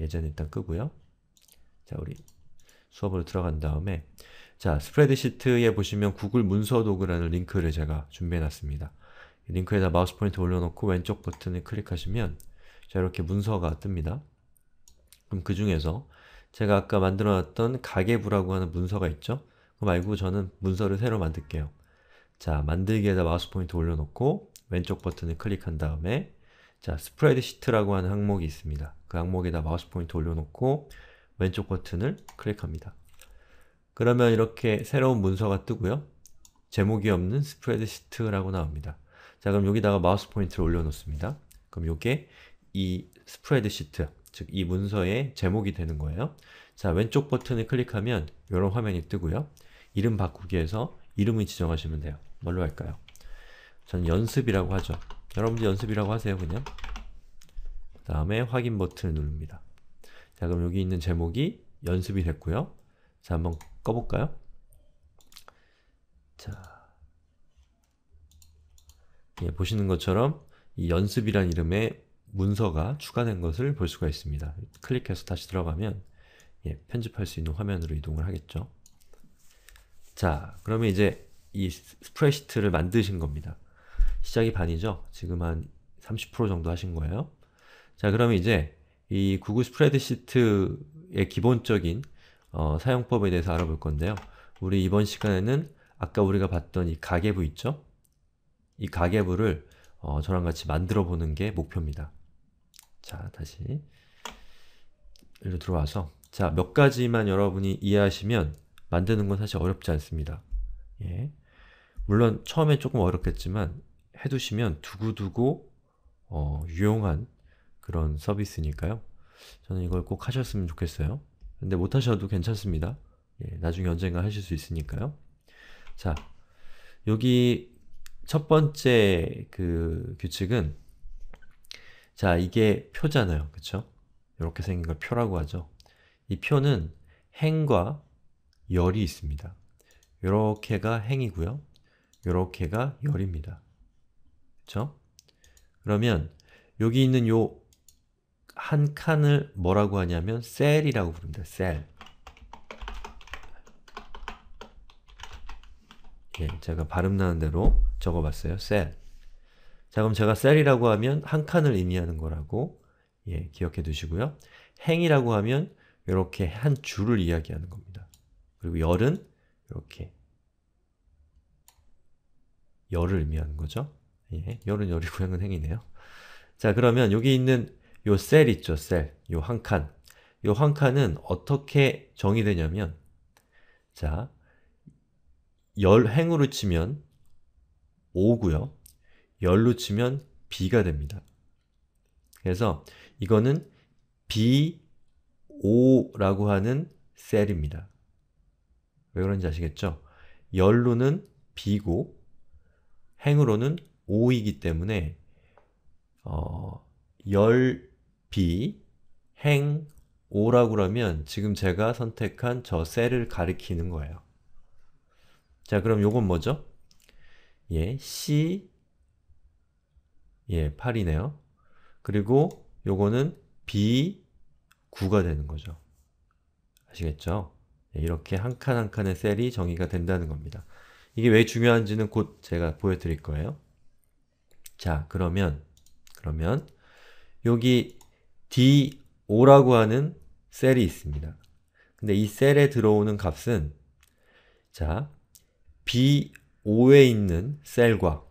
예전 에 일단 끄고요. 자, 우리 수업으로 들어간 다음에 자, 스프레드시트에 보시면 구글 문서 도구라는 링크를 제가 준비해 놨습니다. 링크에다 마우스 포인트 올려놓고 왼쪽 버튼을 클릭하시면 자, 이렇게 문서가 뜹니다. 그럼 그 중에서 제가 아까 만들어 놨던 가계부라고 하는 문서가 있죠? 그 말고 저는 문서를 새로 만들게요. 자, 만들기에다 마우스 포인트 올려놓고 왼쪽 버튼을 클릭한 다음에 자, 스프레드 시트라고 하는 항목이 있습니다. 그 항목에다 마우스 포인트 올려놓고 왼쪽 버튼을 클릭합니다. 그러면 이렇게 새로운 문서가 뜨고요. 제목이 없는 스프레드 시트라고 나옵니다. 자, 그럼 여기다가 마우스 포인트를 올려놓습니다. 그럼 이게 이 스프레드 시트, 즉 이 문서의 제목이 되는 거예요. 자, 왼쪽 버튼을 클릭하면 이런 화면이 뜨고요. 이름 바꾸기에서 이름을 지정하시면 돼요. 뭘로 할까요? 저는 연습이라고 하죠. 여러분들 연습이라고 하세요 그냥 그 다음에 확인 버튼을 누릅니다 자 그럼 여기 있는 제목이 연습이 됐고요 자 한번 꺼볼까요? 자 예, 보시는 것처럼 이 연습이란 이름의 문서가 추가된 것을 볼 수가 있습니다. 클릭해서 다시 들어가면 예, 편집할 수 있는 화면으로 이동을 하겠죠. 자, 그러면 이제 이 스프레시트를 만드신 겁니다. 시작이 반이죠. 지금 한 30% 정도 하신 거예요. 자, 그러면 이제 이 구글 스프레드시트의 기본적인 어, 사용법에 대해서 알아볼 건데요. 우리 이번 시간에는 아까 우리가 봤던 이 가계부 있죠? 이 가계부를 어, 저랑 같이 만들어 보는 게 목표입니다. 자, 다시 일로 들어와서 자, 몇 가지만 여러분이 이해하시면 만드는 건 사실 어렵지 않습니다. 예. 물론 처음에 조금 어렵겠지만 해두시면 두고두고 어, 유용한 그런 서비스니까요. 저는 이걸 꼭 하셨으면 좋겠어요. 근데 못하셔도 괜찮습니다. 예, 나중에 언젠가 하실 수 있으니까요. 자, 여기 첫 번째 그 규칙은 자, 이게 표잖아요. 그쵸? 이렇게 생긴 걸 표라고 하죠. 이 표는 행과 열이 있습니다. 요렇게가 행이고요. 요렇게가 열입니다. 그쵸? 그러면 여기 있는 요 한 칸을 뭐라고 하냐면 셀이라고 부릅니다. 셀. 예, 제가 발음 나는 대로 적어봤어요. 셀. 자, 그럼 제가 셀이라고 하면 한 칸을 의미하는 거라고 예, 기억해 두시고요. 행이라고 하면 이렇게 한 줄을 이야기하는 겁니다. 그리고 열은 이렇게 열을 의미하는 거죠. 예, 열은 열이구 행은 행이네요. 자, 그러면 여기 있는 요 셀 있죠, 셀. 요 한 칸. 요 한 칸은 어떻게 정의되냐면 자, 열 행으로 치면 5고요. 열로 치면 b가 됩니다. 그래서 이거는 b5라고 하는 셀입니다. 왜 그런지 아시겠죠? 열로는 b고 행으로는 5이기 때문에 어, 열비 행 5라고 그러면 지금 제가 선택한 저 셀을 가리키는 거예요. 자, 그럼 요건 뭐죠? 예, C 예, 8이네요. 그리고 요거는 B 9가 되는 거죠. 아시겠죠? 예, 이렇게 한 칸 한 칸의 셀이 정의가 된다는 겁니다. 이게 왜 중요한지는 곧 제가 보여드릴 거예요. 자, 그러면 그러면 여기 D5라고 하는 셀이 있습니다. 근데 이 셀에 들어오는 값은 자, B5에 있는 셀과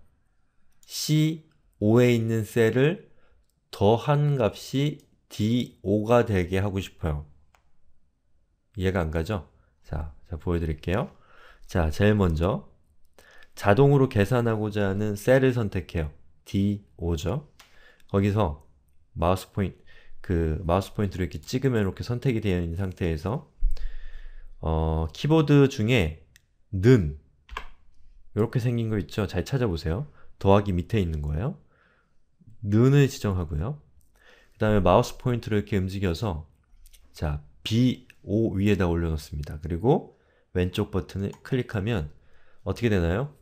C5에 있는 셀을 더한 값이 D5가 되게 하고 싶어요. 이해가 안 가죠? 자, 자 보여드릴게요. 자, 제일 먼저 자동으로 계산하고자 하는 셀을 선택해요. D5죠. 거기서 마우스 포인트 그 마우스 포인트로 이렇게 찍으면 이렇게 선택이 되어 있는 상태에서 어, 키보드 중에 는 이렇게 생긴 거 있죠? 잘 찾아보세요. 더하기 밑에 있는 거예요. 는을 지정하고요. 그 다음에 마우스 포인트를 이렇게 움직여서 자 B5 위에다 올려놓습니다. 그리고 왼쪽 버튼을 클릭하면 어떻게 되나요?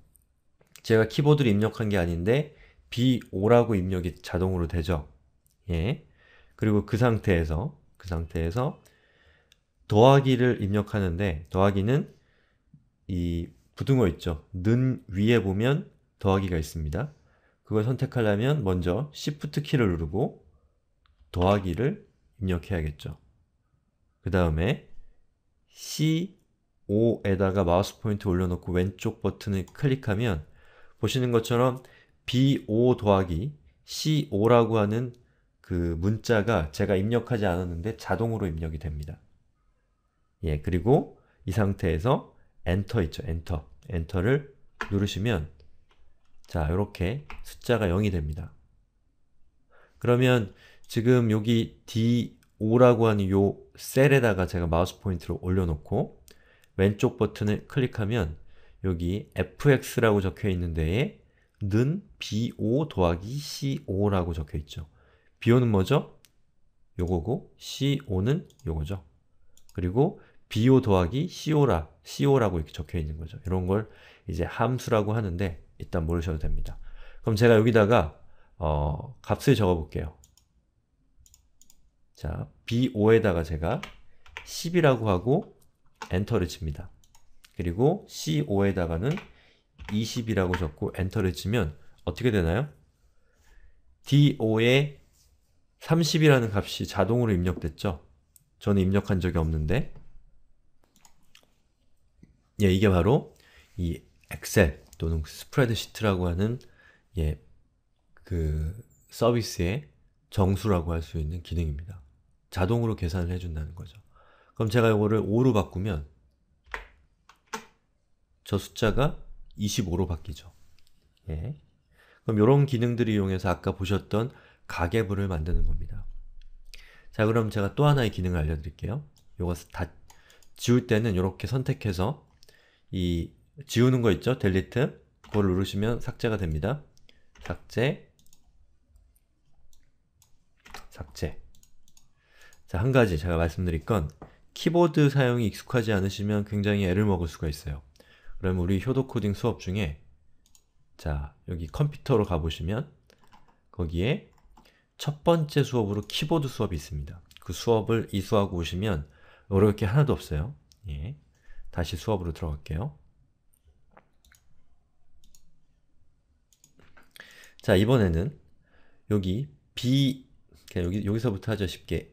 제가 키보드를 입력한 게 아닌데 B5라고 입력이 자동으로 되죠. 예. 그리고 그 상태에서 그 상태에서 더하기를 입력하는데 더하기는 이 부등호 있죠. 는 위에 보면 더하기가 있습니다. 그걸 선택하려면 먼저 Shift 키를 누르고 더하기를 입력해야겠죠. 그 다음에 C5에다가 마우스 포인트 올려놓고 왼쪽 버튼을 클릭하면 보시는 것처럼 b 5 더하기 c 5라고 하는 그 문자가 제가 입력하지 않았는데 자동으로 입력이 됩니다. 예, 그리고 이 상태에서 엔터 있죠, 엔터. 엔터를 누르시면 자, 이렇게 숫자가 0이 됩니다. 그러면 지금 여기 D5라고 하는 요 셀에다가 제가 마우스 포인트를 올려놓고 왼쪽 버튼을 클릭하면 여기 fx라고 적혀 있는 데에 는 BO 더하기 CO라고 적혀 있죠. BO는 뭐죠? 요거고 CO는 요거죠. 그리고 BO 더하기 CO라, CO라고 이렇게 적혀 있는 거죠. 이런 걸 이제 함수라고 하는데 일단 모르셔도 됩니다. 그럼 제가 여기다가 어, 값을 적어볼게요. 자, BO에다가 제가 10이라고 하고 엔터를 칩니다. 그리고 CO에다가는 20이라고 적고 엔터를 치면 어떻게 되나요? DO에 30이라는 값이 자동으로 입력됐죠? 저는 입력한 적이 없는데 예, 이게 바로 이 엑셀 또는 그 스프레드시트라고 하는 예, 그 서비스의 정수라고 할 수 있는 기능입니다. 자동으로 계산을 해준다는 거죠. 그럼 제가 이거를 5로 바꾸면 저 숫자가 25로 바뀌죠. 예. 그럼 이런 기능들을 이용해서 아까 보셨던 가계부를 만드는 겁니다. 자 그럼 제가 또 하나의 기능을 알려드릴게요. 이것 다 지울 때는 이렇게 선택해서 이 지우는 거 있죠? 델리트 그걸 누르시면 삭제가 됩니다. 삭제 삭제 자, 한 가지 제가 말씀드릴 건 키보드 사용이 익숙하지 않으시면 굉장히 애를 먹을 수가 있어요. 그럼 우리 효도 코딩 수업 중에 자, 여기 컴퓨터로 가보시면 거기에 첫 번째 수업으로 키보드 수업이 있습니다. 그 수업을 이수하고 오시면 어려울 게 하나도 없어요. 예. 다시 수업으로 들어갈게요. 자, 이번에는 여기 B, 여기, 여기서부터 하죠, 쉽게.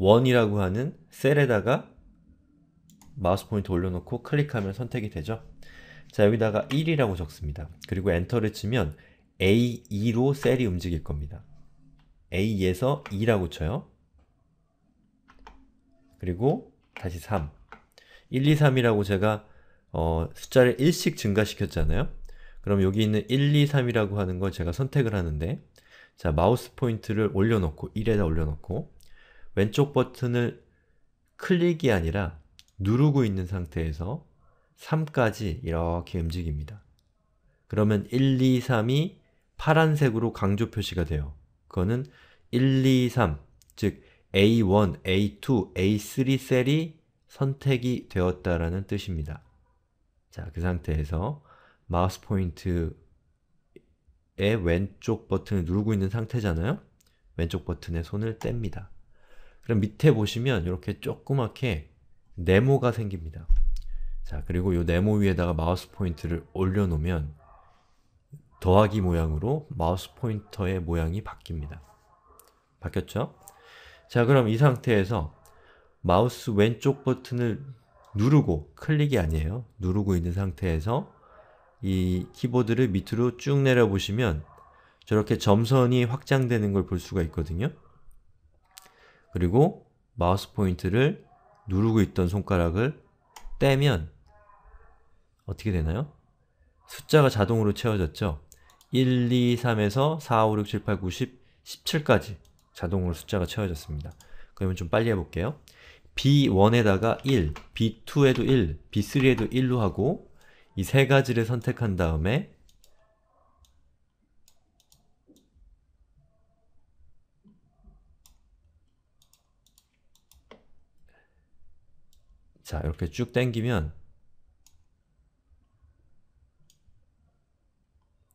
A1이라고 하는 셀에다가 마우스 포인트 올려놓고 클릭하면 선택이 되죠. 자 여기다가 1이라고 적습니다. 그리고 엔터를 치면 A2로 셀이 움직일 겁니다. A에서 2라고 쳐요. 그리고 다시 3 1, 2, 3이라고 제가 어, 숫자를 1씩 증가시켰잖아요. 그럼 여기 있는 1, 2, 3이라고 하는 걸 제가 선택을 하는데 자 마우스 포인트를 올려놓고 1에다 올려놓고 왼쪽 버튼을 클릭이 아니라 누르고 있는 상태에서 3까지 이렇게 움직입니다. 그러면 1, 2, 3이 파란색으로 강조 표시가 돼요. 그거는 1, 2, 3, 즉 A1, A2, A3 셀이 선택이 되었다라는 뜻입니다. 자, 그 상태에서 마우스 포인트의 왼쪽 버튼을 누르고 있는 상태잖아요? 왼쪽 버튼에 손을 뗍니다. 그럼 밑에 보시면 이렇게 조그맣게 네모가 생깁니다. 자, 그리고 이 네모 위에다가 마우스 포인트를 올려놓으면 더하기 모양으로 마우스 포인터의 모양이 바뀝니다. 바뀌었죠? 자, 그럼 이 상태에서 마우스 왼쪽 버튼을 누르고 클릭이 아니에요. 누르고 있는 상태에서 이 키보드를 밑으로 쭉 내려보시면 저렇게 점선이 확장되는 걸 볼 수가 있거든요. 그리고 마우스 포인트를 누르고 있던 손가락을 떼면 어떻게 되나요? 숫자가 자동으로 채워졌죠? 1, 2, 3에서 4, 5, 6, 7, 8, 9, 10, 17까지 자동으로 숫자가 채워졌습니다. 그러면 좀 빨리 해볼게요. B1에다가 1, B2에도 1, B3에도 1로 하고 이 세 가지를 선택한 다음에 자 이렇게 쭉 당기면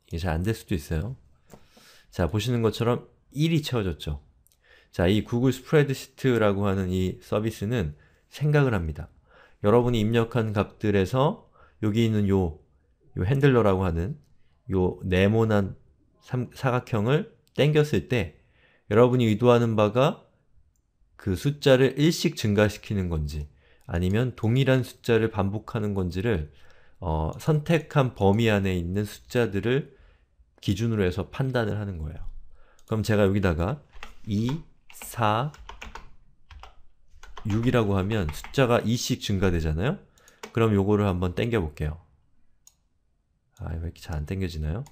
이게 잘 안 될 수도 있어요 자 보시는 것처럼 1이 채워졌죠 자이 구글 스프레드시트라고 하는 이 서비스는 생각을 합니다 여러분이 입력한 값들에서 여기 있는 요, 요 핸들러라고 하는 요 네모난 삼, 사각형을 땡겼을 때 여러분이 의도하는 바가 그 숫자를 일씩 증가시키는 건지 아니면 동일한 숫자를 반복하는 건지를 어, 선택한 범위 안에 있는 숫자들을 기준으로 해서 판단을 하는 거예요. 그럼 제가 여기다가 2, 4, 6이라고 하면 숫자가 2씩 증가되잖아요? 그럼 요거를 한번 땡겨 볼게요. 아, 왜 이렇게 잘 안 땡겨지나요?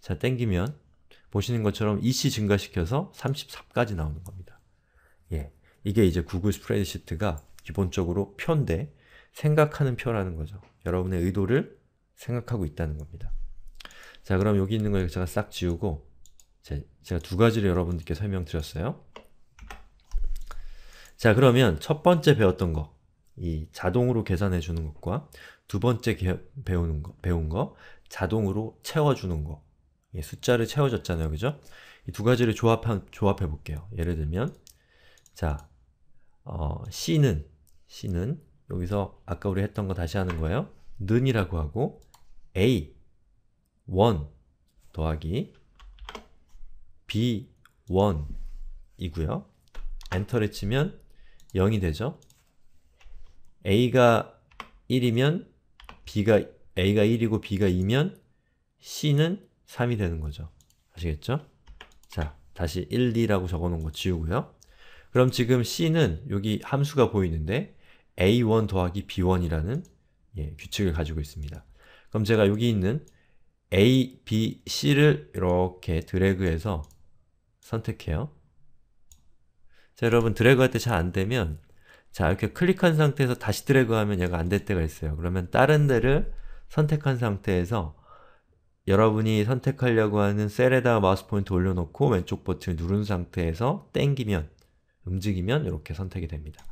자, 땡기면 보시는 것처럼 2씩 증가시켜서 34까지 나오는 겁니다. 예, 이게 이제 구글 스프레드시트가 기본적으로 편데 생각하는 표라는 거죠. 여러분의 의도를 생각하고 있다는 겁니다. 자 그럼 여기 있는 걸 제가 싹 지우고 제, 제가 두 가지를 여러분들께 설명드렸어요. 자 그러면 첫 번째 배웠던 거, 이 자동으로 계산해 주는 것과 두 번째 개, 배우는 거, 배운 거, 자동으로 채워주는 거 예, 숫자를 채워줬잖아요, 그죠? 이 두 가지를 조합 조합해 볼게요. 예를 들면 자, 어, C는 C는 여기서 아까 우리 했던 거 다시 하는 거예요. 는이라고 하고 A 1 더하기 B 1 이고요. 엔터를 치면 0이 되죠. A가 1이면 B가 A가 1이고 B가 2면 C는 3이 되는 거죠. 아시겠죠? 자, 다시 1, 2라고 적어놓은 거 지우고요. 그럼 지금 C는 여기 함수가 보이는데 a1 더하기 b1이라는 예, 규칙을 가지고 있습니다. 그럼 제가 여기 있는 a, b, c를 이렇게 드래그해서 선택해요. 자 여러분 드래그할 때 잘 안되면 자 이렇게 클릭한 상태에서 다시 드래그하면 얘가 안 될 때가 있어요. 그러면 다른 데를 선택한 상태에서 여러분이 선택하려고 하는 셀에다 마우스 포인트 올려놓고 왼쪽 버튼을 누른 상태에서 땡기면 움직이면 이렇게 선택이 됩니다.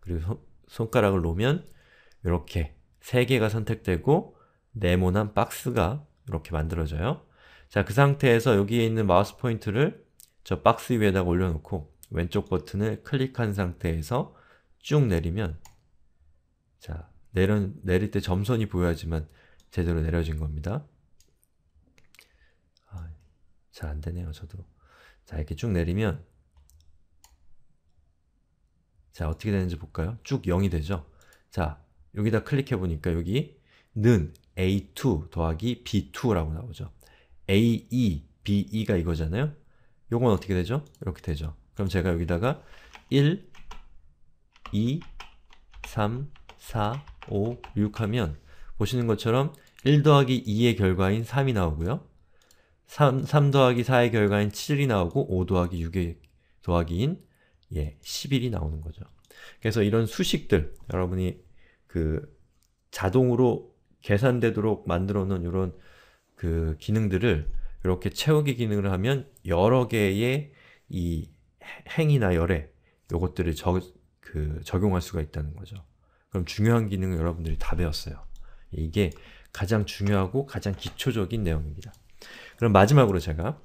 그리고 손가락을 놓으면 이렇게 3 개가 선택되고 네모난 박스가 이렇게 만들어져요. 자, 그 상태에서 여기에 있는 마우스 포인트를 저 박스 위에다가 올려놓고 왼쪽 버튼을 클릭한 상태에서 쭉 내리면 자, 내려, 내릴 때 점선이 보여야지만 제대로 내려진 겁니다. 아, 잘 안되네요, 저도. 자, 이렇게 쭉 내리면 자, 어떻게 되는지 볼까요? 쭉 0이 되죠? 자, 여기다 클릭해 보니까 여기 는 a2 더하기 b2라고 나오죠. a2, e, b2가 이거잖아요? 요건 어떻게 되죠? 이렇게 되죠. 그럼 제가 여기다가 1, 2, 3, 4, 5, 6 하면 보시는 것처럼 1 더하기 2의 결과인 3이 나오고요. 3, 3 더하기 4의 결과인 7이 나오고 5 더하기 6의 더하기인 예, 10일이 나오는 거죠. 그래서 이런 수식들, 여러분이 그 자동으로 계산되도록 만들어 놓은 이런 그 기능들을 이렇게 채우기 기능을 하면 여러 개의 이 행이나 열에 요것들을 저, 그 적용할 수가 있다는 거죠. 그럼 중요한 기능을 여러분들이 다 배웠어요. 이게 가장 중요하고 가장 기초적인 내용입니다. 그럼 마지막으로 제가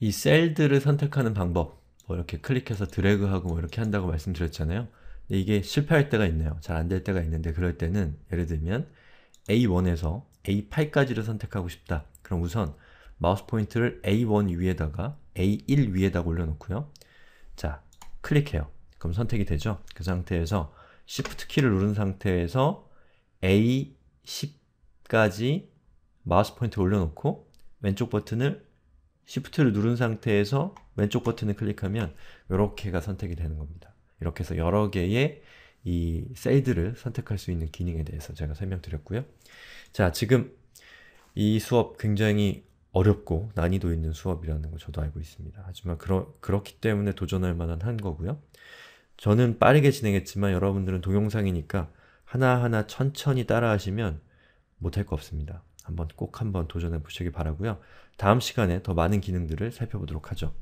이 셀들을 선택하는 방법 뭐 이렇게 클릭해서 드래그하고 뭐 이렇게 한다고 말씀드렸잖아요. 근데 이게 실패할 때가 있네요. 잘 안 될 때가 있는데 그럴 때는 예를 들면 A1에서 A8까지를 선택하고 싶다. 그럼 우선 마우스 포인트를 A1 위에다가 A1 위에다가 올려놓고요. 자, 클릭해요. 그럼 선택이 되죠? 그 상태에서 Shift 키를 누른 상태에서 A10까지 마우스 포인트 올려놓고 왼쪽 버튼을 Shift를 누른 상태에서 왼쪽 버튼을 클릭하면 이렇게가 선택이 되는 겁니다. 이렇게 해서 여러 개의 이 셀들을 선택할 수 있는 기능에 대해서 제가 설명드렸고요. 자, 지금 이 수업 굉장히 어렵고 난이도 있는 수업이라는 거 저도 알고 있습니다. 하지만 그러, 그렇기 때문에 도전할 만한 한 거고요. 저는 빠르게 진행했지만 여러분들은 동영상이니까 하나하나 천천히 따라하시면 못할 거 없습니다. 한번 꼭 한 번 도전해 보시기 바라고요. 다음 시간에 더 많은 기능들을 살펴보도록 하죠.